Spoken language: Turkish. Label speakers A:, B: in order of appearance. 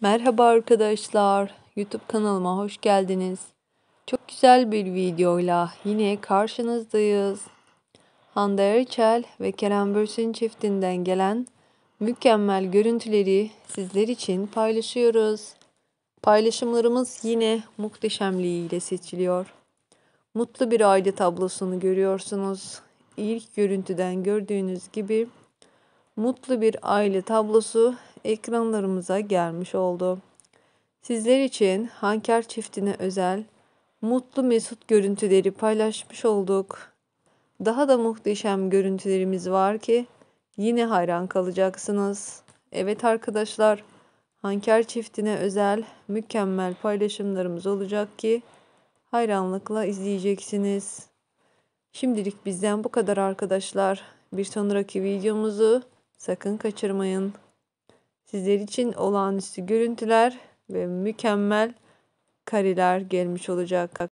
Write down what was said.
A: Merhaba arkadaşlar. YouTube kanalıma hoş geldiniz. Çok güzel bir videoyla yine karşınızdayız. Hande Erçel ve Kerem Bürsin çiftinden gelen mükemmel görüntüleri sizler için paylaşıyoruz. Paylaşımlarımız yine muhteşemliğiyle seçiliyor. Mutlu bir aile tablosunu görüyorsunuz. İlk görüntüden gördüğünüz gibi mutlu bir aile tablosu ekranlarımıza gelmiş oldu. Sizler için Hanker çiftine özel mutlu mesut görüntüleri paylaşmış olduk. Daha da muhteşem görüntülerimiz var ki yine hayran kalacaksınız. Evet arkadaşlar, Hanker çiftine özel mükemmel paylaşımlarımız olacak ki hayranlıkla izleyeceksiniz. Şimdilik bizden bu kadar arkadaşlar. Bir sonraki videomuzu sakın kaçırmayın. Sizler için olağanüstü görüntüler ve mükemmel kariler gelmiş olacak.